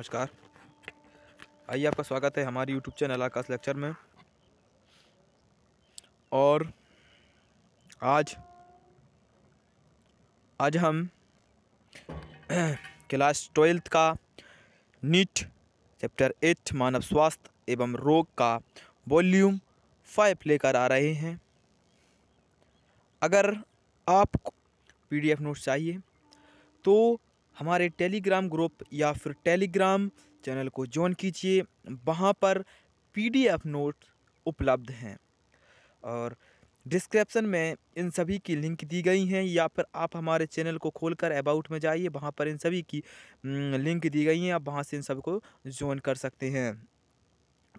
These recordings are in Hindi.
नमस्कार आइए आपका स्वागत है हमारे यूट्यूब चैनल आकाश लेक्चर में और आज आज हम क्लास ट्वेल्थ का नीट चैप्टर एट मानव स्वास्थ्य एवं रोग का वॉल्यूम फाइव लेकर आ रहे हैं अगर आप एफ नोट्स चाहिए तो हमारे टेलीग्राम ग्रुप या फिर टेलीग्राम चैनल को ज्वाइन कीजिए वहाँ पर पीडीएफ नोट उपलब्ध हैं और डिस्क्रिप्शन में इन सभी की लिंक दी गई हैं या फिर आप हमारे चैनल को खोलकर अबाउट में जाइए वहाँ पर इन सभी की लिंक दी गई हैं आप वहाँ से इन सब को ज्वाइन कर सकते हैं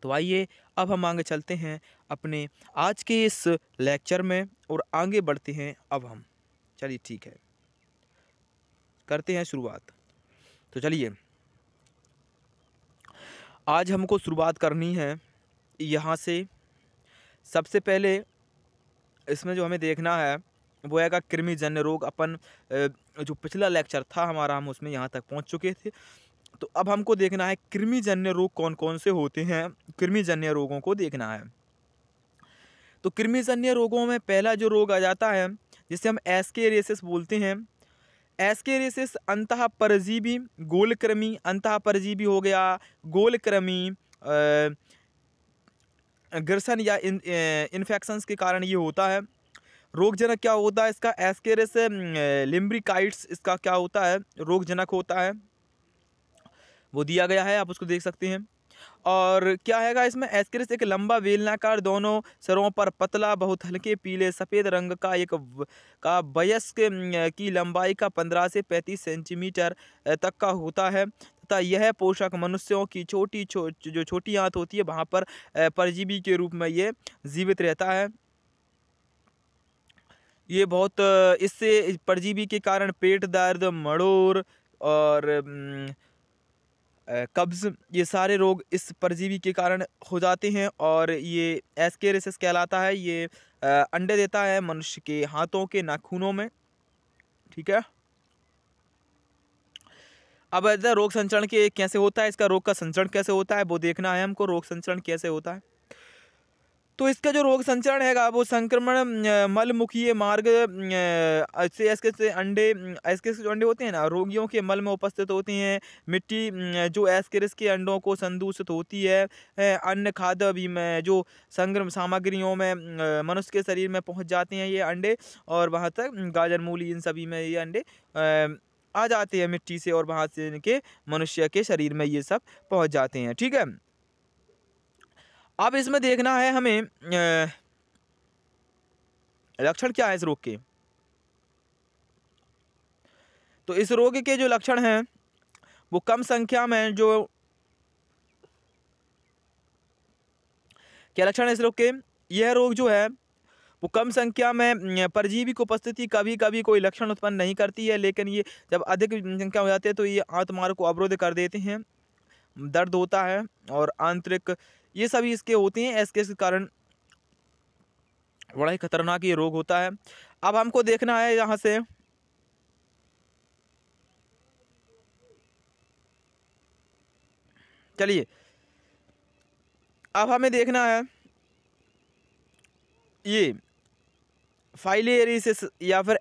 तो आइए अब हम आगे चलते हैं अपने आज के इस लेक्चर में और आगे बढ़ते हैं अब हम चलिए ठीक है करते हैं शुरुआत तो चलिए आज हमको शुरुआत करनी है यहाँ से सबसे पहले इसमें जो हमें देखना है वो आएगा कृमिजन्य रोग अपन जो पिछला लेक्चर था हमारा हम उसमें यहाँ तक पहुँच चुके थे तो अब हमको देखना है कृमिजन्य रोग कौन कौन से होते हैं कृमिजन्य रोगों को देखना है तो कृमिजन्य रोगों में पहला जो रोग आ जाता है जिसे हम एस के बोलते हैं एस्केरेसिस अंतः परजीवी गोलक्रमी अंतः परजीवी हो गया गोलक्रमी ग्रसन या इन, इन्फेक्शंस के कारण ये होता है रोगजनक क्या होता है इसका एस्केरेस लिम्ब्रिकाइट्स इसका क्या होता है रोगजनक होता है वो दिया गया है आप उसको देख सकते हैं और क्या हैगा इसमें एस्क्रिस एक लंबा वेलनाकार दोनों सरों पर पतला बहुत हल्के पीले सफ़ेद रंग का एक का वयस्क की लंबाई का पंद्रह से पैंतीस सेंटीमीटर तक का होता है तथा यह पोषक मनुष्यों की छोटी छो, जो छोटी आँत होती है वहाँ पर परजीवी के रूप में ये जीवित रहता है ये बहुत इससे परजीवी के कारण पेट दर्द मड़ोर और कब्ज़ ये सारे रोग इस परजीवी के कारण हो जाते हैं और ये एस्केरिसिस कहलाता है ये अंडे देता है मनुष्य के हाथों के नाखूनों में ठीक है अब रोग संचरण के कैसे होता है इसका रोग का संचरण कैसे होता है वो देखना है हमको रोग संचरण कैसे होता है तो इसका जो रोग संचरण हैगा वो संक्रमण मलमुखीय मार्ग से ऐसे से अंडे एस के जो अंडे होते हैं ना रोगियों के मल में उपस्थित होते हैं मिट्टी जो एस्केरिस के अंडों को संदूषित होती है अन्य खाद्य भी में जो संग्रम सामग्रियों में मनुष्य के शरीर में पहुँच जाते हैं ये अंडे और वहाँ तक गाजर मूली इन सभी में ये अंडे आ जाते हैं मिट्टी से और वहाँ से इनके मनुष्य के शरीर में ये सब पहुँच जाते हैं ठीक है अब इसमें देखना है हमें लक्षण क्या है इस रोग के तो इस रोग के जो लक्षण हैं वो कम संख्या में जो क्या लक्षण है इस रोग के यह रोग जो है वो कम संख्या में परजीवी की उपस्थिति कभी कभी कोई लक्षण उत्पन्न नहीं करती है लेकिन ये जब अधिक संख्या हो जाती है तो ये आत्मार्ग को अवरोध कर देते हैं दर्द होता है और आंतरिक ये सभी इसके होती हैं एस के कारण बड़ा ही खतरनाक ये रोग होता है अब हमको देखना है यहाँ से चलिए अब हमें देखना है ये फाइलेरिस या फिर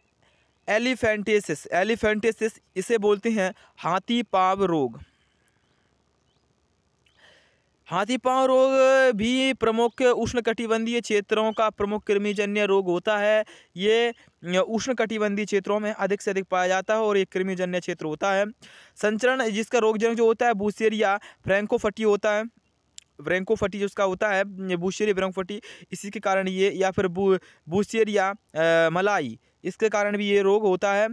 एलिफेंटेसिस एलिफेंटेसिस इसे बोलते हैं हाथी पाव रोग हाथी पांव रोग भी प्रमुख उष्णकटिबंधीय क्षेत्रों का प्रमुख कृमिजन्य रोग होता है ये उष्णकटिबंधीय क्षेत्रों में अधिक से अधिक पाया जाता है और ये कृमिजन्य क्षेत्र होता है संचरण जिसका रोगजनक जो होता है बूसेरिया फ्रेंकोफटी होता है ब्रेंकोफटी जो उसका होता है भूसेरिया ब्रेंकोफटी इसी के कारण ये या फिर बू भूसेरिया मलाई इसके कारण भी ये रोग होता है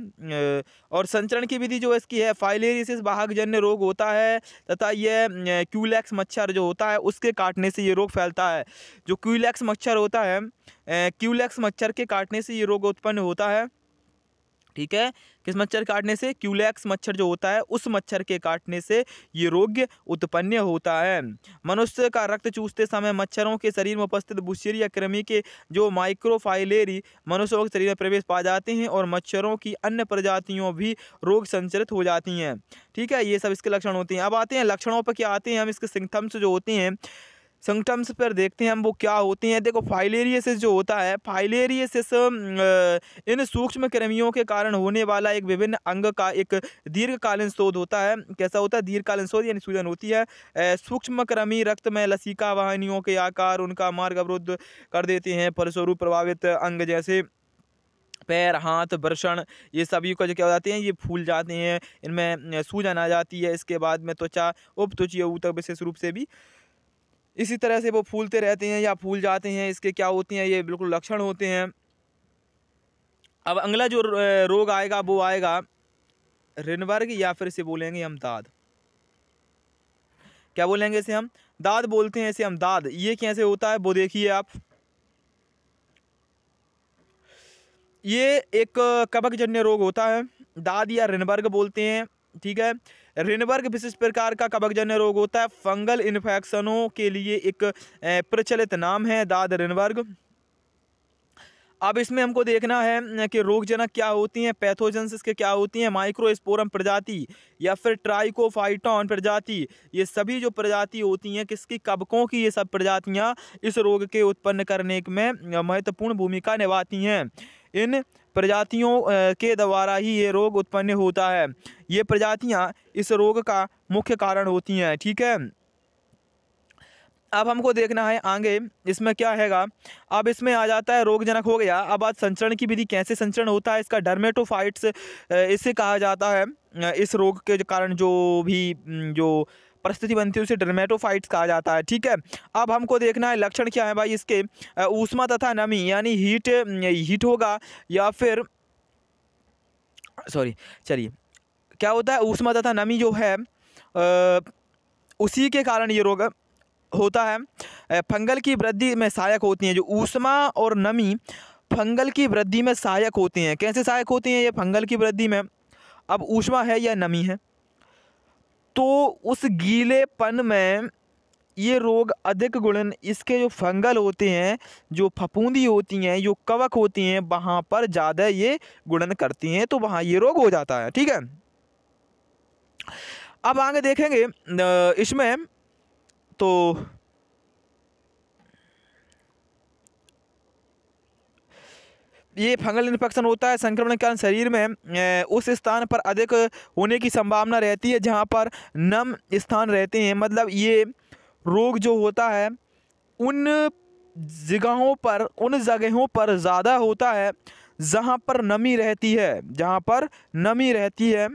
और संचरण की विधि जो इसकी है फाइलेरिसिस बाहकजन्य रोग होता है तथा यह क्यूलैक्स मच्छर जो होता है उसके काटने से ये रोग फैलता है जो क्यूलैक्स मच्छर होता है क्यूलैक्स मच्छर के काटने से ये रोग उत्पन्न होता है ठीक है किस मच्छर काटने से क्यूलैक्स मच्छर जो होता है उस मच्छर के काटने से ये रोग उत्पन्न होता है मनुष्य का रक्त चूसते समय मच्छरों के शरीर में उपस्थित बुशेरी या कृमि के जो माइक्रोफाइलेरी मनुष्यों के शरीर में प्रवेश पा जाते हैं और मच्छरों की अन्य प्रजातियों भी रोग संचरित हो जाती हैं ठीक है ये सब इसके लक्षण होते हैं अब आते हैं लक्षणों पर क्या आते हैं हम इसके सिम्थम्स जो होते हैं सिम्टम्स पर देखते हैं हम वो क्या होते हैं देखो फाइलेरियसिस जो होता है फाइलेरियसिस इन सूक्ष्म कृमियों के कारण होने वाला एक विभिन्न अंग का एक दीर्घकालीन शोध होता है कैसा होता है दीर्घकालीन शोध यानी सूजन होती है सूक्ष्म कृमि रक्त में लसिका वाहनियों के आकार उनका मार्ग अवरुद्ध कर देते हैं फलस्वरूप प्रभावित अंग जैसे पैर हाथ वर्षण ये सभी को जो क्या हो जाते हैं ये फूल जाते हैं इनमें सूजन आ जाती है इसके बाद में त्वचा उप त्वचीय ऊतक विशेष रूप से भी इसी तरह से वो फूलते रहते हैं या फूल जाते हैं इसके क्या होते हैं ये बिल्कुल लक्षण होते हैं अब अगला जो रोग आएगा वो आएगा रिनवर्ग या फिर इसे बोलेंगे हम दाद क्या बोलेंगे इसे हम दाद बोलते हैं इसे हम दाद ये कैसे होता है वो देखिए आप ये एक कबक जन्य रोग होता है दाद या रिनवर्ग बोलते हैं ठीक है रिनबर्ग विशेष प्रकार का कबकजन्य रोग होता है फंगल इन्फेक्शनों के लिए एक प्रचलित नाम है दाद रिनबर्ग अब इसमें हमको देखना है कि रोगजनक क्या होती हैं पैथोजेंसिस के क्या होती हैं माइक्रोस्पोरम प्रजाति या फिर ट्राइकोफाइटॉन प्रजाति ये सभी जो प्रजाति होती हैं किसकी कबकों की ये सब प्रजातियाँ इस रोग के उत्पन्न करने में महत्वपूर्ण भूमिका निभाती हैं इन प्रजातियों के द्वारा ही ये रोग उत्पन्न होता है ये प्रजातियाँ इस रोग का मुख्य कारण होती हैं ठीक है अब हमको देखना है आगे इसमें क्या हैगा अब इसमें आ जाता है रोगजनक हो गया अब आज संचरण की विधि कैसे संचरण होता है इसका डर्मेटोफाइट्स इसे कहा जाता है इस रोग के कारण जो भी जो परिस्थिति बनती है उसे डर्मेटोफाइट्स कहा जाता है ठीक है अब हमको देखना है लक्षण क्या है भाई इसके ऊष्मा तथा नमी यानी हीट हीट होगा या फिर सॉरी चलिए क्या होता है ऊष्मा तथा नमी जो है आ, उसी के कारण ये रोग होता है फंगल की वृद्धि में सहायक होती है जो ऊष्मा और नमी फंगल की वृद्धि में सहायक होती हैं कैसे सहायक होती हैं ये फंगल की वृद्धि में अब ऊष्मा है या नमी है तो उस गीलेपन में ये रोग अधिक गुणन इसके जो फंगल होते हैं जो फफूंदी होती हैं जो कवक होती हैं वहाँ पर ज़्यादा ये गुणन करती हैं तो वहाँ ये रोग हो जाता है ठीक है अब आगे देखेंगे इसमें तो ये फंगल इन्फेक्शन होता है संक्रमण के कारण शरीर में उस स्थान पर अधिक होने की संभावना रहती है जहाँ पर नम स्थान रहते हैं मतलब ये रोग जो होता है उन जगहों पर उन जगहों पर ज़्यादा होता है जहाँ पर नमी रहती है जहाँ पर नमी रहती है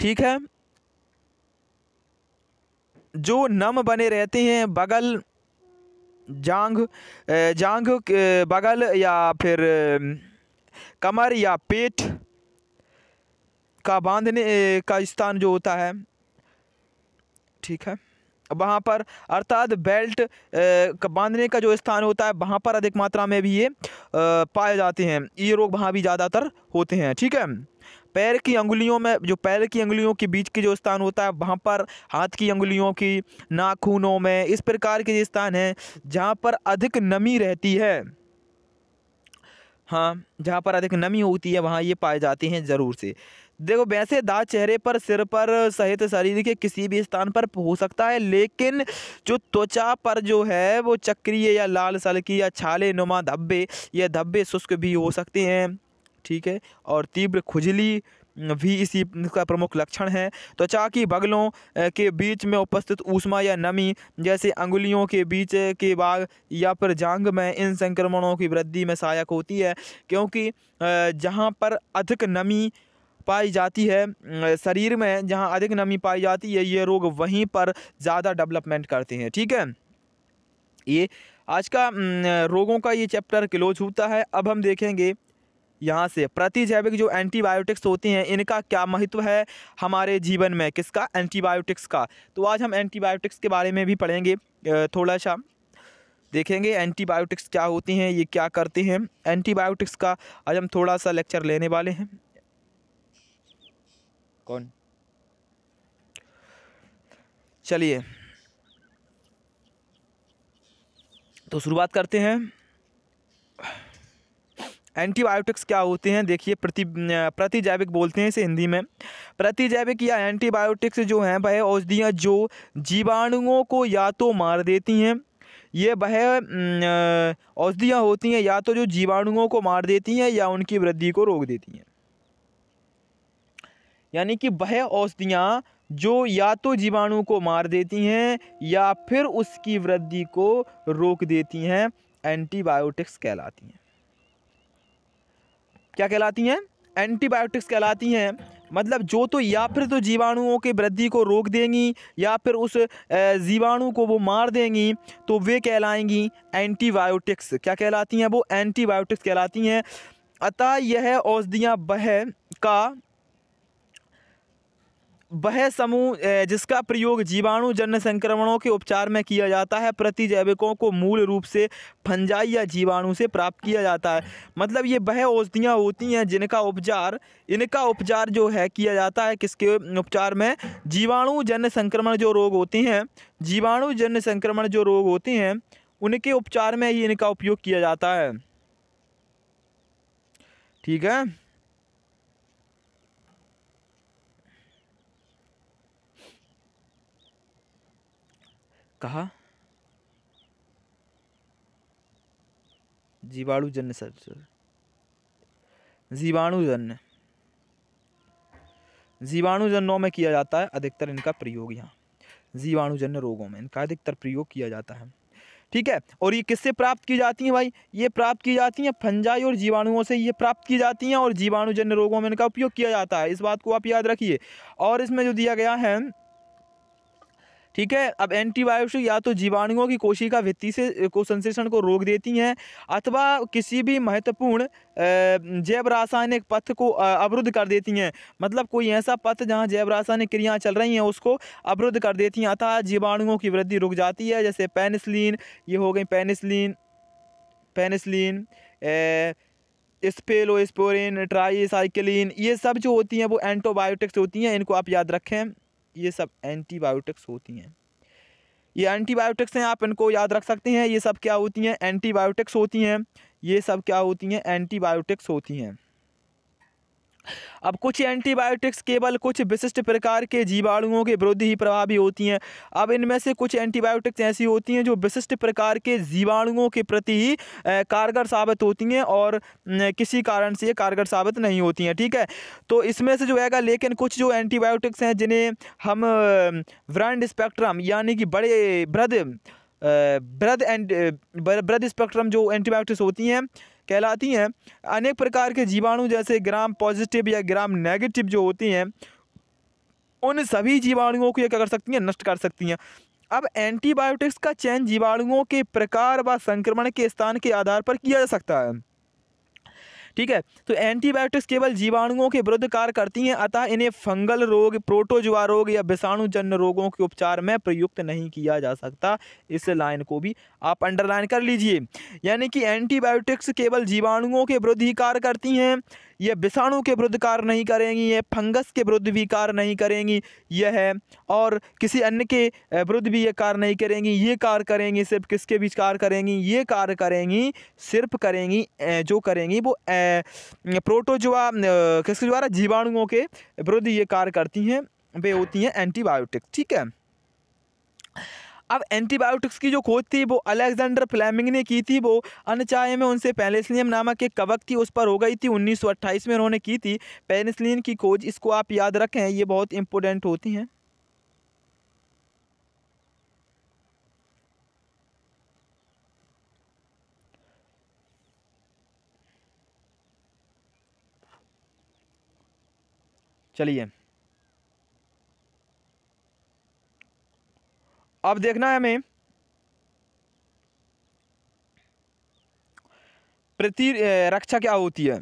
ठीक है जो नम बने रहते हैं बगल जांग जांग बगल या फिर कमर या पेट का बांधने का स्थान जो होता है ठीक है वहाँ पर अर्थात बेल्ट बांधने का जो स्थान होता है वहाँ पर अधिक मात्रा में भी ये पाए जाते हैं ये रोग वहाँ भी ज़्यादातर होते हैं ठीक है पैर की अंगुलियों में जो पैर की अंगुलियों के बीच के जो स्थान होता है वहाँ पर हाथ की अंगुलियों की नाखूनों में इस प्रकार के जो स्थान हैं जहाँ पर अधिक नमी रहती है हाँ जहाँ पर अधिक नमी होती है वहाँ ये पाए जाते हैं ज़रूर से देखो वैसे दाँत चेहरे पर सिर पर सहित शरीर के किसी भी स्थान पर हो सकता है लेकिन जो त्वचा पर जो है वो चक्रीय या लाल सलकी या छाले नुमा धब्बे या धब्बे शुष्क भी हो सकते हैं ठीक है और तीव्र खुजली भी इसी का प्रमुख लक्षण है त्वचा की बगलों के बीच में उपस्थित ऊष्मा या नमी जैसे अंगुलियों के बीच के बाग या फिर जांग में इन संक्रमणों की वृद्धि में सहायक होती है क्योंकि जहाँ पर अधिक नमी पाई जाती है शरीर में जहाँ अधिक नमी पाई जाती है ये रोग वहीं पर ज़्यादा डेवलपमेंट करते हैं ठीक है ये आज का रोगों का ये चैप्टर क्लोज होता है अब हम देखेंगे यहाँ से प्रतिजैविक जो एंटीबायोटिक्स होते हैं इनका क्या महत्व है हमारे जीवन में किसका एंटीबायोटिक्स का तो आज हम एंटीबायोटिक्स के बारे में भी पढ़ेंगे थोड़ा सा देखेंगे एंटीबायोटिक्स क्या होती हैं ये क्या करते हैं एंटीबायोटिक्स का आज हम थोड़ा सा लेक्चर लेने वाले हैं कौन चलिए तो शुरुआत करते हैं एंटीबायोटिक्स क्या होते हैं देखिए प्रति प्रतिजैविक बोलते हैं इसे हिंदी में प्रतिजैविक या एंटीबायोटिक्स जो हैं वह औषधियाँ जो जीवाणुओं को या तो मार देती हैं ये वह औषधियाँ होती हैं या तो जो जीवाणुओं को मार देती हैं या उनकी वृद्धि को रोक देती हैं यानी कि वह औषधियाँ जो या तो जीवाणु को मार देती हैं या फिर उसकी वृद्धि को रोक देती हैं एंटीबायोटिक्स कहलाती हैं क्या कहलाती हैं एंटीबायोटिक्स कहलाती हैं मतलब जो तो या फिर तो जीवाणुओं की वृद्धि को रोक देंगी या फिर उस जीवाणु को वो मार देंगी तो वे कहलाएंगी एंटीबायोटिक्स क्या कहलाती हैं वो एंटीबायोटिक्स कहलाती हैं अतः यह औषधियाँ बह का वह समूह जिसका प्रयोग जीवाणु जन संक्रमणों के उपचार में किया जाता है प्रतिजैविकों को मूल रूप से फंजाई या जीवाणु से प्राप्त किया जाता है मतलब ये वह औषधियाँ होती हैं जिनका उपचार इनका उपचार जो है किया जाता है किसके उपचार में जीवाणु जन संक्रमण जो रोग होते हैं जीवाणु जन संक्रमण जो रोग होते हैं उनके उपचार में ही इनका उपयोग किया जाता है ठीक है कहा जीवाणुजन्य सर जीवाणुजन्य जीवाणुजन्यों में किया जाता है अधिकतर इनका प्रयोग यहाँ जीवाणुजन्य रोगों में इनका अधिकतर प्रयोग किया जाता है ठीक है और ये किससे प्राप्त की जाती हैं भाई ये प्राप्त की जाती हैं फंजाई और जीवाणुओं से ये प्राप्त की जाती हैं और जीवाणुजन्य रोगों में इनका उपयोग किया जाता है इस बात को आप याद रखिए और इसमें जो दिया गया है ठीक है अब एंटीबायोटिक या तो जीवाणुओं की कोशिका भित्ति से को संश्लेषण को रोक देती हैं अथवा किसी भी महत्वपूर्ण जैव रासायनिक पथ को अवरुद्ध कर देती हैं मतलब कोई ऐसा पथ जहाँ जैव रासायनिक क्रियाएँ चल रही हैं उसको अवरुद्ध कर देती हैं अतः जीवाणुओं की वृद्धि रुक जाती है जैसे पेनिसलिन ये हो गई पेनिसलिन पेनिसलिन स्पेलो स्पोरिन ट्राई ये सब जो होती हैं वो एंटोबायोटिक्स होती हैं इनको आप याद रखें ये सब एंटीबायोटिक्स होती हैं ये एंटीबायोटिक्स हैं आप इनको याद रख सकते हैं ये सब क्या होती हैं एंटीबायोटिक्स होती हैं ये सब क्या होती हैं एंटीबायोटिक्स होती हैं अब कुछ एंटीबायोटिक्स केवल कुछ विशिष्ट प्रकार के जीवाणुओं के विरुद्ध ही प्रभावी होती हैं अब इनमें से कुछ एंटीबायोटिक्स ऐसी होती हैं जो विशिष्ट प्रकार के जीवाणुओं के प्रति ही कारगर साबित होती हैं और किसी कारण से ये कारगर साबित नहीं होती हैं ठीक है तो इसमें से जो है लेकिन कुछ जो एंटीबायोटिक्स हैं जिन्हें हम ब्रांड स्पेक्ट्रम यानी कि बड़े broad broad and broad spectrum जो एंटीबायोटिक्स होती हैं कहलाती हैं अनेक प्रकार के जीवाणु जैसे ग्राम पॉजिटिव या ग्राम नेगेटिव जो होती हैं उन सभी जीवाणुओं को ये क्या कर सकती हैं नष्ट कर सकती हैं अब एंटीबायोटिक्स का चयन जीवाणुओं के प्रकार व संक्रमण के स्थान के आधार पर किया जा सकता है ठीक है तो एंटीबायोटिक्स केवल जीवाणुओं के विरुद्ध कार्य करती हैं अतः इन्हें फंगल रोग प्रोटोजुआ रोग या विषाणुजन्य रोगों के उपचार में प्रयुक्त नहीं किया जा सकता इस लाइन को भी आप अंडरलाइन कर लीजिए यानी कि एंटीबायोटिक्स केवल जीवाणुओं के विरुद्ध ही कार्य करती हैं ये विषाणु के विरुद्ध कार्य नहीं करेंगी ये फंगस के विरुद्ध भी कार्य नहीं करेंगी यह है और किसी अन्य के विरुद्ध भी ये कार्य नहीं करेंगी ये कार्य करेंगी सिर्फ किसके बीच कार्य करेंगी ये कार्य करेंगी सिर्फ करेंगी जो करेंगी वो प्रोटोजुआ किसके द्वारा जीवाणुओं के विरुद्ध ये कार्य करती हैं वे होती हैं एंटीबायोटिक ठीक है अब एंटीबायोटिक्स की जो खोज थी वो अलेक्जेंडर फ्लेमिंग ने की थी वो अनचाहे में उनसे पेनिसलिन नामक एक कवक थी उस पर हो गई थी 1928 में उन्होंने की थी पेनिसलिन की खोज इसको आप याद रखें ये बहुत इंपॉर्टेंट होती हैं चलिए अब देखना है हमें प्रति रक्षा क्या होती है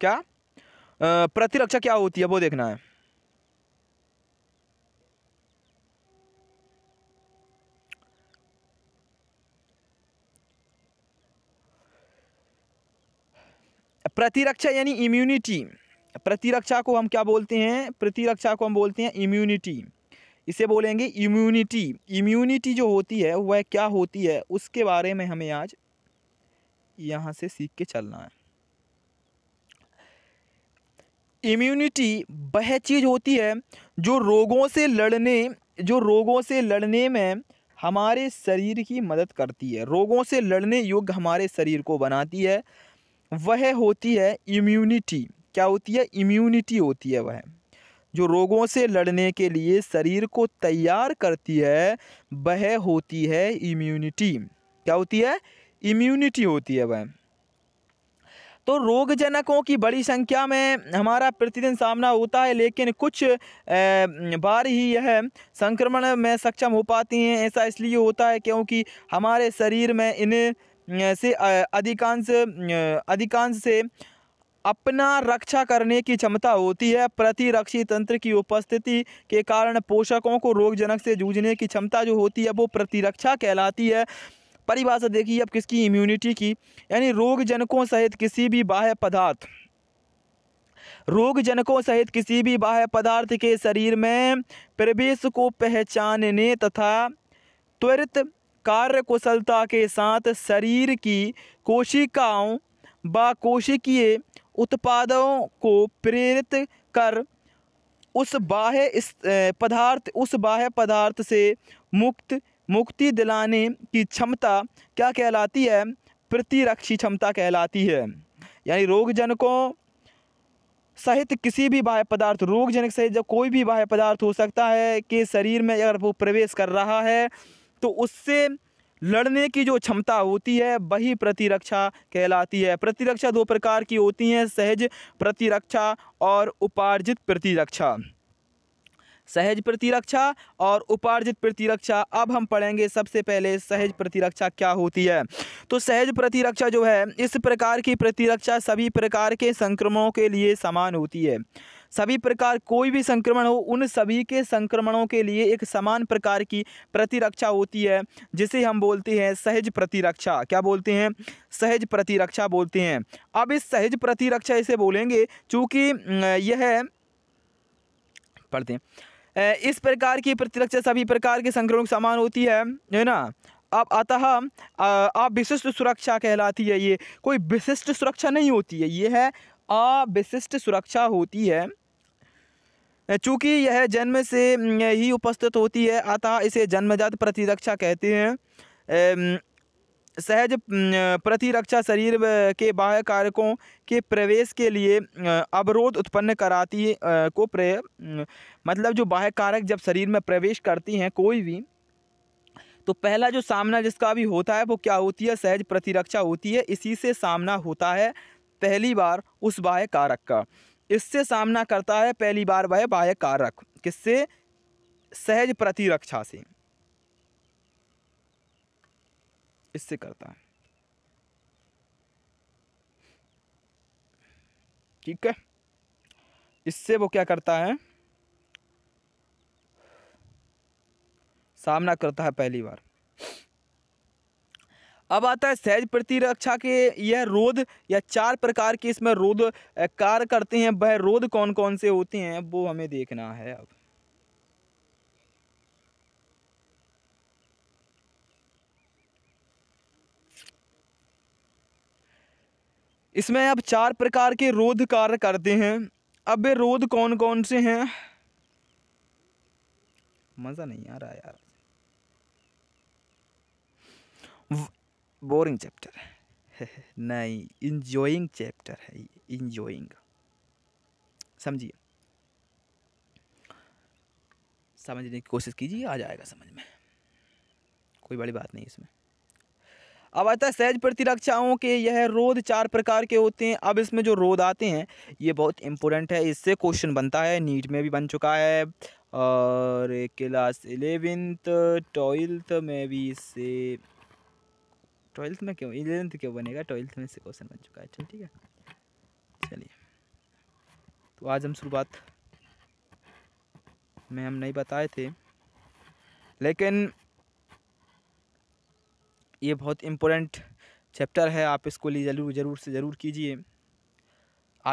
क्या प्रतिरक्षा क्या होती है वो देखना है प्रतिरक्षा यानी इम्यूनिटी प्रतिरक्षा को हम क्या बोलते हैं प्रतिरक्षा को हम बोलते हैं इम्यूनिटी इसे बोलेंगे इम्यूनिटी इम्यूनिटी जो होती है वह क्या होती है उसके बारे में हमें आज यहाँ से सीख के चलना है इम्यूनिटी वह चीज़ होती है जो रोगों से लड़ने जो रोगों से लड़ने में हमारे शरीर की मदद करती है रोगों से लड़ने योग्य हमारे शरीर को बनाती है वह होती है इम्यूनिटी क्या होती है इम्यूनिटी होती है वह जो रोगों से लड़ने के लिए शरीर को तैयार करती है वह होती है इम्यूनिटी क्या होती है इम्यूनिटी होती है वह तो रोगजनकों की बड़ी संख्या में हमारा प्रतिदिन सामना होता है लेकिन कुछ बार ही यह संक्रमण में सक्षम हो पाती हैं ऐसा इसलिए होता है क्योंकि हमारे शरीर में इन से अधिकांश अधिकांश से अपना रक्षा करने की क्षमता होती है प्रतिरक्षी तंत्र की उपस्थिति के कारण पोषकों को रोगजनक से जूझने की क्षमता जो होती है वो प्रतिरक्षा कहलाती है परिभाषा देखिए अब किसकी इम्यूनिटी की यानी रोगजनकों सहित किसी भी बाह्य पदार्थ रोगजनकों सहित किसी भी बाह्य पदार्थ के शरीर में प्रवेश को पहचानने तथा त्वरित कार्य कुशलता के साथ शरीर की कोशिकाओं व कोशिकीय उत्पादों को प्रेरित कर उस बाह्य पदार्थ उस बाह्य पदार्थ से मुक्त मुक्ति दिलाने की क्षमता क्या कहलाती है प्रतिरक्षी क्षमता कहलाती है यानी रोगजनकों सहित किसी भी बाह्य पदार्थ रोगजनक सहित जब कोई भी बाह्य पदार्थ हो सकता है कि शरीर में अगर वो प्रवेश कर रहा है तो उससे लड़ने की जो क्षमता होती है वही प्रतिरक्षा कहलाती है प्रतिरक्षा दो प्रकार की होती हैं सहज प्रतिरक्षा और उपार्जित प्रतिरक्षा सहज प्रतिरक्षा और उपार्जित प्रतिरक्षा अब हम पढ़ेंगे सबसे पहले सहज प्रतिरक्षा क्या होती है तो सहज प्रतिरक्षा जो है इस प्रकार की प्रतिरक्षा सभी प्रकार के संक्रमणों के लिए समान होती है सभी प्रकार कोई भी संक्रमण हो उन सभी के संक्रमणों के लिए एक समान प्रकार की प्रतिरक्षा होती है जिसे हम बोलते हैं सहज प्रतिरक्षा क्या बोलते हैं सहज प्रतिरक्षा बोलते हैं अब इस सहज प्रतिरक्षा इसे बोलेंगे चूँकि यह पढ़ते हैं इस प्रकार की प्रतिरक्षा सभी प्रकार के संक्रमण समान होती है है ना अब अतः अविशिष्ट सुरक्षा कहलाती है ये कोई विशिष्ट सुरक्षा नहीं होती है ये है अविशिष्ट सुरक्षा होती है चूँकि यह जन्म से ही उपस्थित होती है अतः इसे जन्मजात प्रतिरक्षा कहते हैं सहज प्रतिरक्षा शरीर के बाह्य कारकों के प्रवेश के लिए अवरोध उत्पन्न कराती है को प्रे मतलब जो बाह्य कारक जब शरीर में प्रवेश करती हैं कोई भी तो पहला जो सामना जिसका भी होता है वो क्या होती है सहज प्रतिरक्षा होती है इसी से सामना होता है पहली बार उस बाह्य कारक का इससे सामना करता है पहली बार वह बाह्य कारक किससे सहज प्रतिरक्षा से इससे करता है ठीक है इससे वो क्या करता है सामना करता है पहली बार अब आता है सहज प्रतिरक्षा के यह रोध या चार प्रकार के इसमें रोध कार्य करते हैं वह रोध कौन कौन से होते हैं वो हमें देखना है अब इसमें अब चार प्रकार के रोध कार्य करते हैं अब ये रोध कौन कौन से हैं मज़ा नहीं आ रहा यार बोरिंग चैप्टर है नहीं इंजॉइंग चैप्टर है ये इंजॉइंग समझिए समझने की कोशिश कीजिए आ जाएगा समझ में कोई बड़ी बात नहीं इसमें अब आता है सहज प्रतिरक्षाओं के यह रोध चार प्रकार के होते हैं अब इसमें जो रोध आते हैं ये बहुत इंपॉर्टेंट है इससे क्वेश्चन बनता है नीट में भी बन चुका है और क्लास इलेवेंथ ट्वेल्थ में भी इससे ट्वेल्थ में क्यों इलेवेंथ क्यों बनेगा ट्वेल्थ में से क्वेश्चन बन चुका है चल ठीक है चलिए तो आज हम शुरुआत में हम नहीं बताए थे लेकिन ये बहुत इम्पोर्टेंट चैप्टर है आप इसको लिए ज़रूर ज़रूर से ज़रूर कीजिए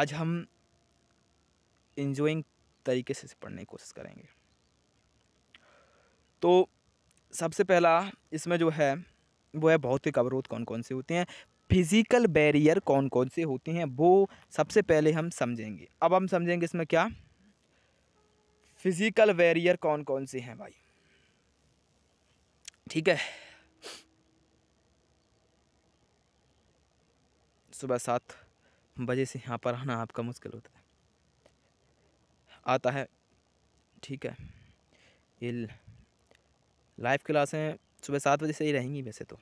आज हम इन्जॉइंग तरीके से पढ़ने की कोशिश करेंगे तो सबसे पहला इसमें जो है वो है भौतिक अवरोध कौन कौन से होते हैं फिजिकल बैरियर कौन कौन से होते हैं वो सबसे पहले हम समझेंगे अब हम समझेंगे इसमें क्या फिजिकल बैरियर कौन कौन से हैं भाई ठीक है सुबह सात बजे से यहाँ पर आना आपका मुश्किल होता है आता है ठीक है ये लाइव क्लासें सुबह सात बजे से ही रहेंगी वैसे तो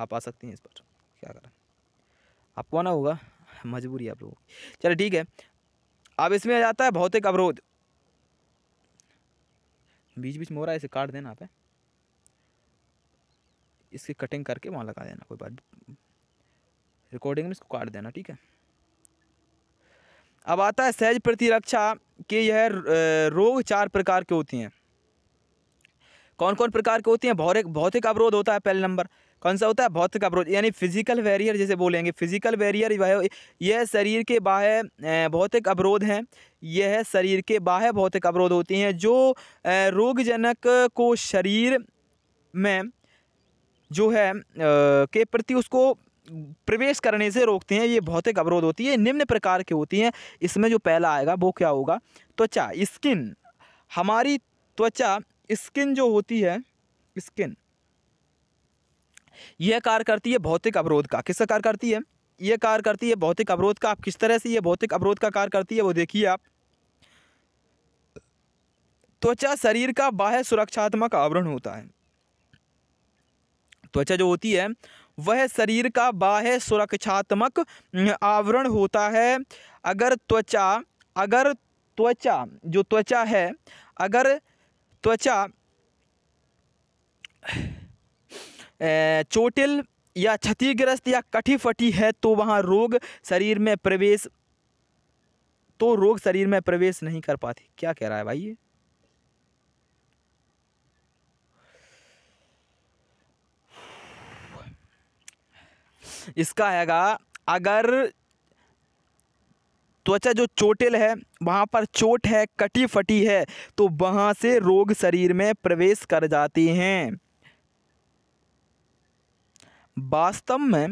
आप आ सकती हैं इस पर क्या करें आपको आना होगा मजबूरी आप लोगों की चलो ठीक है अब इसमें आ जाता है भौतिक अवरोध बीच बीच में हो रहा है इसे काट देना आप इसकी कटिंग करके वहाँ लगा देना कोई बात रिकॉर्डिंग में इसको काट देना ठीक है अब आता है सहज प्रतिरक्षा कि यह रोग चार प्रकार के होती हैं कौन कौन प्रकार के होती हैं भौतिक भौतिक अवरोध होता है पहले नंबर कौन सा होता है भौतिक अवरोध यानी फिजिकल बैरियर जैसे बोलेंगे फिजिकल बैरियर यह शरीर के बाह्य भौतिक अवरोध हैं यह शरीर के बाह्य भौतिक अवरोध होती हैं जो रोगजनक को शरीर में जो है के प्रति उसको प्रवेश करने से रोकते हैं ये भौतिक अवरोध होती है निम्न प्रकार की होती हैं इसमें जो पहला आएगा वो क्या होगा त्वचा स्किन हमारी त्वचा स्किन जो होती है स्किन यह कार्य करती है भौतिक अवरोध का किसका कार्य करती है यह कार्य करती है भौतिक अवरोध का आप किस तरह से यह भौतिक अवरोध का कार्य करती है वो देखिए आप त्वचा शरीर का बाह्य सुरक्षात्मक आवरण होता है त्वचा जो होती है वह शरीर का बाह्य सुरक्षात्मक आवरण होता है अगर त्वचा अगर त्वचा जो त्वचा है अगर त्वचा तो अच्छा, चोटिल या क्षतिग्रस्त या कठी फटी है तो वहाँ रोग शरीर में प्रवेश तो रोग शरीर में प्रवेश नहीं कर पाते क्या कह रहा है भाई ये इसका हैगा अगर त्वचा तो अच्छा, जो चोटिल है वहाँ पर चोट है कटी फटी है तो वहाँ से रोग शरीर में प्रवेश कर जाते हैं वास्तव में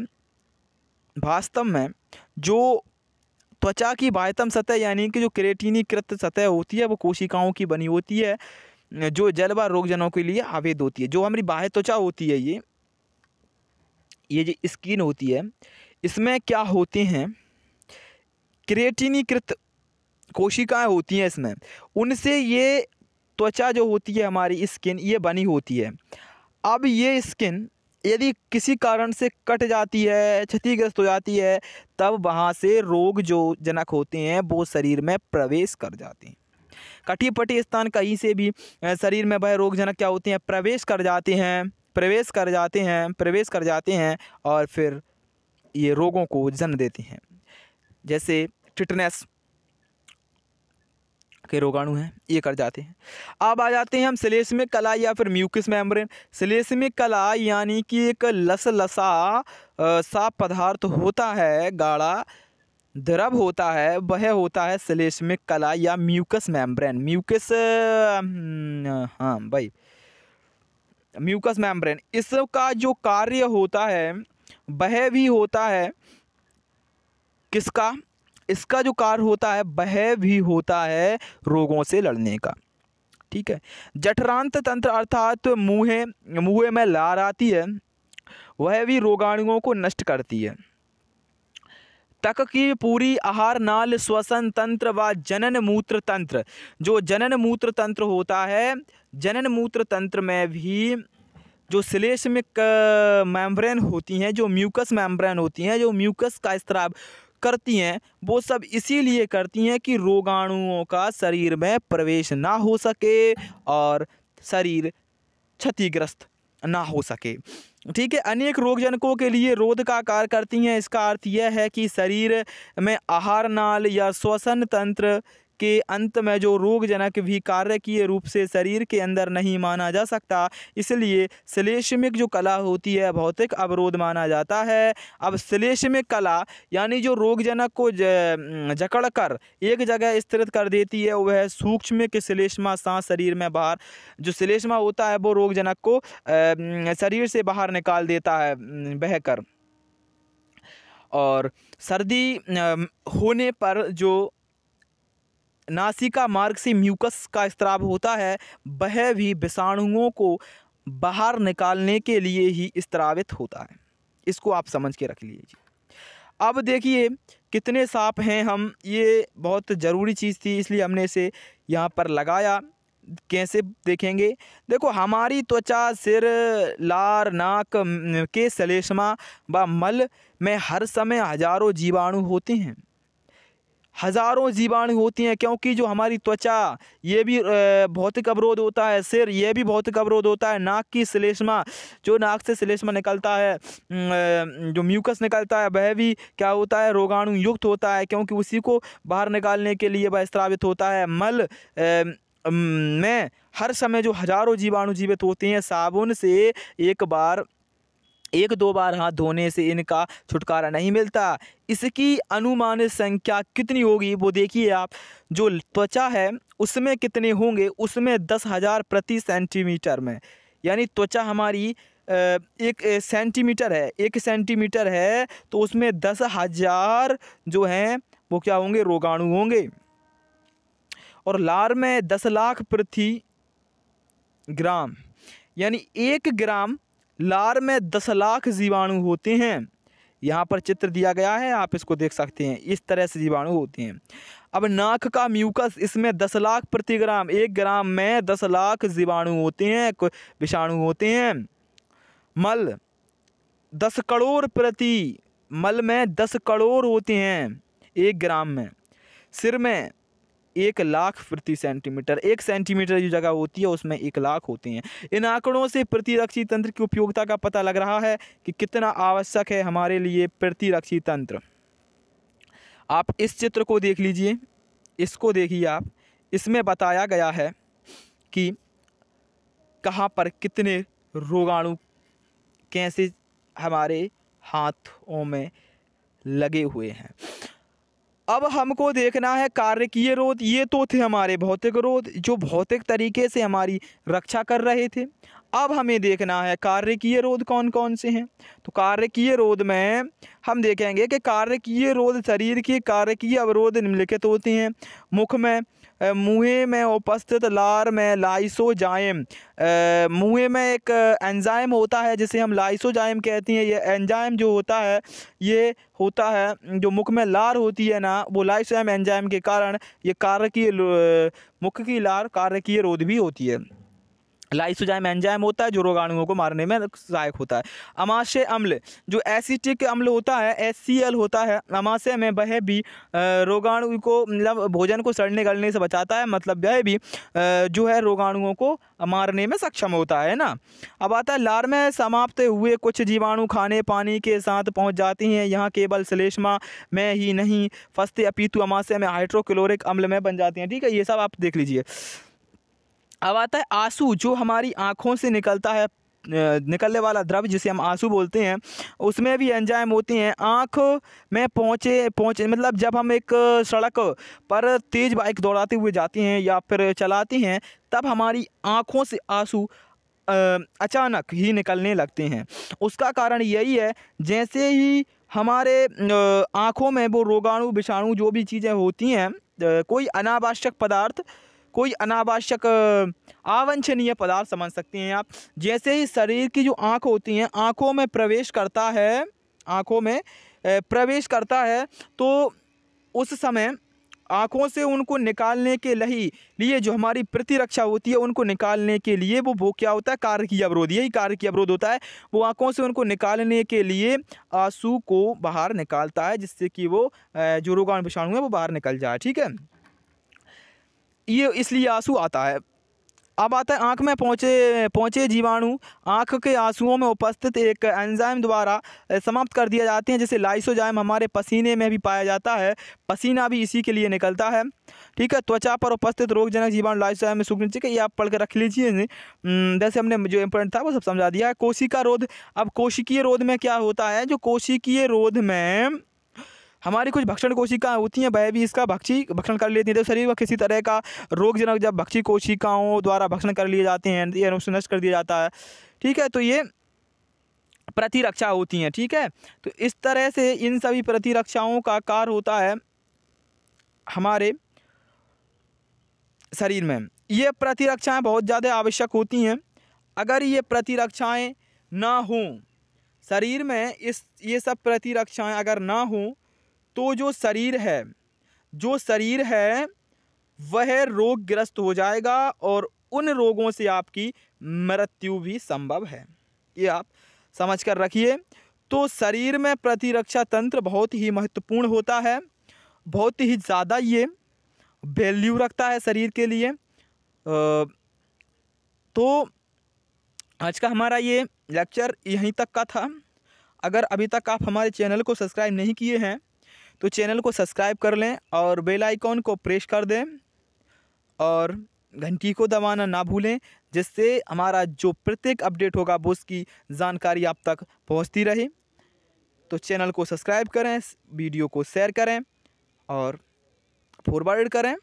वास्तव में जो त्वचा की बाह्यतम सतह यानी कि जो क्रेटिनीकृत सतह होती है वो कोशिकाओं की बनी होती है जो जल व रोगजनों के लिए आवेद होती है जो हमारी बाह्य त्वचा होती है ये ये जो स्किन होती है इसमें क्या होते हैं क्रिएटिनीकृत कोशिकाएं होती हैं इसमें उनसे ये त्वचा जो होती है हमारी स्किन ये बनी होती है अब ये स्किन यदि किसी कारण से कट जाती है क्षतिग्रस्त हो जाती है तब वहाँ से रोग जो जनक होते हैं वो शरीर में प्रवेश कर जाते हैं कटी पटी स्थान कहीं से भी शरीर में वह रोगजनक क्या होते हैं प्रवेश कर जाते हैं प्रवेश कर जाते हैं प्रवेश कर जाते हैं और फिर ये रोगों को जन्म देते हैं जैसे टिटनेस के रोगाणु हैं ये कर जाते हैं अब आ जाते हैं हम में कला या फिर म्यूकस मेम्ब्रेन में कला यानी कि एक लस लसा सा पदार्थ होता है गाढ़ा द्रव होता है वह होता है में कला या म्यूकस मेम्ब्रेन म्यूकस हम्म, हाँ भाई म्यूकस मेम्ब्रेन इसका जो कार्य होता है वह भी होता है किसका इसका जो कार्य होता है वह भी होता है रोगों से लड़ने का ठीक है जठरांत तंत्र अर्थात तो मुँहे मुँह में लार आती है वह भी रोगाणुओं को नष्ट करती है तक की पूरी आहार नाल श्वसन तंत्र व जनन मूत्र तंत्र जो जनन मूत्र तंत्र होता है जनन मूत्र तंत्र में भी जो श्लेष्मिक मैम्ब्रेन होती हैं जो म्यूकस मैम्ब्रेन होती हैं जो म्यूकस का स्त्राव करती हैं वो सब इसीलिए करती हैं कि रोगाणुओं का शरीर में प्रवेश ना हो सके और शरीर क्षतिग्रस्त ना हो सके ठीक है अनेक रोगजनकों के लिए रोध का कार्य करती हैं इसका अर्थ यह है कि शरीर में आहार नाल या श्वसन तंत्र के अंत में जो रोगजनक भी कार्यकीय रूप से शरीर के अंदर नहीं माना जा सकता इसलिए श्लेष्मिक जो कला होती है भौतिक अवरोध माना जाता है अब श्लेष्मिक कला यानी जो रोगजनक को जकड़ कर एक जगह स्थिरित कर देती है वह सूक्ष्म के श्लेष्मा सांस शरीर में बाहर जो श्लेष्मा होता है वो रोगजनक को शरीर से बाहर निकाल देता है बहकर और सर्दी होने पर जो नासिका मार्ग से म्यूकस का स्त्राव होता है वह भी विषाणुओं को बाहर निकालने के लिए ही स्त्रावित होता है इसको आप समझ के रख लीजिए अब देखिए कितने सांप हैं हम ये बहुत ज़रूरी चीज़ थी इसलिए हमने इसे यहाँ पर लगाया कैसे देखेंगे देखो हमारी त्वचा सिर लार नाक के सलेष्मा व मल में हर समय हजारों जीवाणु होते हैं हज़ारों जीवाणु होती हैं क्योंकि जो हमारी त्वचा ये भी भौतिक अवरोध होता है सिर ये भी भौतिक अवरोध होता है नाक की श्लेष्मा जो नाक से श्लेष्मा निकलता है जो म्यूकस निकलता है वह भी क्या होता है रोगाणु युक्त होता है क्योंकि उसी को बाहर निकालने के लिए वह स्त्रावित होता है मल में हर समय जो हज़ारों जीवाणु जीवित होते हैं साबुन से एक बार एक दो बार हाथ धोने से इनका छुटकारा नहीं मिलता इसकी अनुमानित संख्या कितनी होगी वो देखिए आप जो त्वचा है उसमें कितने होंगे उसमें दस हज़ार प्रति सेंटीमीटर में यानी त्वचा हमारी एक सेंटीमीटर है एक सेंटीमीटर है तो उसमें दस हज़ार जो हैं वो क्या होंगे रोगाणु होंगे और लार में दस लाख प्रति ग्राम यानी एक ग्राम लार में दस लाख जीवाणु होते हैं यहाँ पर चित्र दिया गया है आप इसको देख सकते हैं इस तरह से जीवाणु होते हैं अब नाक का म्यूकस इसमें दस लाख प्रति ग्राम एक ग्राम में दस लाख जीवाणु होते हैं विषाणु होते हैं मल दस करोड़ प्रति मल में दस करोड़ होते हैं एक ग्राम में सिर में एक लाख प्रति सेंटीमीटर एक सेंटीमीटर जो जगह होती है उसमें एक लाख होते हैं इन आंकड़ों से प्रतिरक्षी तंत्र की उपयोगिता का पता लग रहा है कि कितना आवश्यक है हमारे लिए प्रतिरक्षी तंत्र आप इस चित्र को देख लीजिए इसको देखिए आप इसमें बताया गया है कि कहाँ पर कितने रोगाणु कैसे हमारे हाथों में लगे हुए हैं अब हमको देखना है कार्य रोध ये तो थे हमारे भौतिक रोध जो भौतिक तरीके से हमारी रक्षा कर रहे थे अब हमें देखना है कार्य रोध कौन कौन से हैं तो कार्य रोध में हम देखेंगे कि कार्य रोध शरीर के कार्य अवरोध निम्नलिखित होते हैं मुख में मुँह में उपस्थित लार में लाइसोजाइम मुँह में एक एंजाइम होता है जिसे हम लाइसोजाइम कहती हैं ये एंजाइम जो होता है ये होता है जो मुख में लार होती है ना वो लाइसोजाइम एंजाइम के कारण ये कार्य की मुख की लार कार्य की रोध भी होती है लाइसोजाइम एंजाइम होता है जो रोगाणुओं को मारने में सहायक होता है अमाशय अम्ल जो एसिटिक अम्ल होता है एस होता है अमाशय में वह भी रोगाणु को मतलब भोजन को सड़ने गलने से बचाता है मतलब वह भी जो है रोगाणुओं को मारने में सक्षम होता है ना अब आता है लार में समाप्त हुए कुछ जीवाणु खाने पानी के साथ पहुँच जाती हैं यहाँ केवल श्लेष्मा में ही नहीं फंसते अपितु अमाशय में हाइड्रोक्लोरिक अम्ल में बन जाती हैं ठीक है ये सब आप देख लीजिए अब आता है आंसू जो हमारी आँखों से निकलता है निकलने वाला द्रव्य जिसे हम आंसू बोलते हैं उसमें भी एंजाइम होते हैं आँख में पहुँचे पहुँचे मतलब जब हम एक सड़क पर तेज़ बाइक दौड़ाते हुए जाते हैं या फिर चलाते हैं तब हमारी आँखों से आंसू अचानक ही निकलने लगते हैं उसका कारण यही है जैसे ही हमारे आँखों में वो रोगाणु विषाणु जो भी चीज़ें होती हैं कोई अनावश्यक पदार्थ कोई अनावश्यक आवंछनीय पदार्थ समझ सकते हैं आप जैसे ही शरीर की जो आँख होती हैं आँखों में प्रवेश करता है आँखों में प्रवेश करता है तो उस समय आँखों से उनको निकालने के लही लिए जो हमारी प्रतिरक्षा होती है उनको निकालने के लिए वो वो क्या होता है कार्य की अवरोध यही कार्य की अवरोध होता है वो आँखों से उनको निकालने के लिए आंसू को बाहर निकालता है जिससे कि वो जो रोगाणु विषाणु है वो बाहर निकल जाए ठीक है ये इसलिए आंसू आता है अब आता है आँख में पहुँचे पहुँचे जीवाणु आँख के आंसुओं में उपस्थित एक एंजाइम द्वारा समाप्त कर दिया जाते हैं जैसे लाइसोजाइम हमारे पसीने में भी पाया जाता है पसीना भी इसी के लिए निकलता है ठीक है त्वचा पर उपस्थित रोगजनक जीवाणु लाइसोजाइम में सूखने चाहिए ये आप पढ़ कर रख लीजिए जैसे हमने जो इम्पोर्टेंट था वो सब समझा दिया है कोशिका रोध अब कोशिकीय रोध में क्या होता है जो कोशिकीय रोध में हमारी कुछ भक्षण कोशिकाएँ होती हैं वह भी इसका भक्षी भक्षण कर लेती हैं जब तो शरीर में किसी तरह का रोगजनक जब भक्षी कोशिकाओं द्वारा भक्षण कर लिए जाते हैं या नष्ट कर दिया जाता है ठीक है तो ये प्रतिरक्षा होती हैं ठीक है तो इस तरह से इन सभी प्रतिरक्षाओं का कार्य होता है हमारे शरीर में ये प्रतिरक्षाएं बहुत ज़्यादा आवश्यक होती हैं अगर ये प्रतिरक्षाएं ना हों शरीर में इस ये सब प्रतिरक्षाएं अगर ना हों तो जो शरीर है जो शरीर है वह रोग ग्रस्त हो जाएगा और उन रोगों से आपकी मृत्यु भी संभव है ये आप समझ कर रखिए तो शरीर में प्रतिरक्षा तंत्र बहुत ही महत्वपूर्ण होता है बहुत ही ज़्यादा ये वैल्यू रखता है शरीर के लिए तो आज का हमारा ये लेक्चर यहीं तक का था अगर अभी तक आप हमारे चैनल को सब्सक्राइब नहीं किए हैं तो चैनल को सब्सक्राइब कर लें और बेल आइकॉन को प्रेस कर दें और घंटी को दबाना ना भूलें जिससे हमारा जो प्रत्येक अपडेट होगा वो उसकी जानकारी आप तक पहुंचती रहे तो चैनल को सब्सक्राइब करें वीडियो को शेयर करें और फॉरवर्ड करें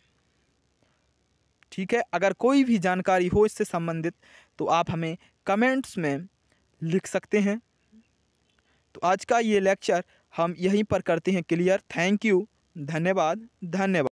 ठीक है अगर कोई भी जानकारी हो इससे संबंधित तो आप हमें कमेंट्स में लिख सकते हैं तो आज का ये लेक्चर हम यहीं पर करते हैं क्लियर थैंक यू धन्यवाद धन्यवाद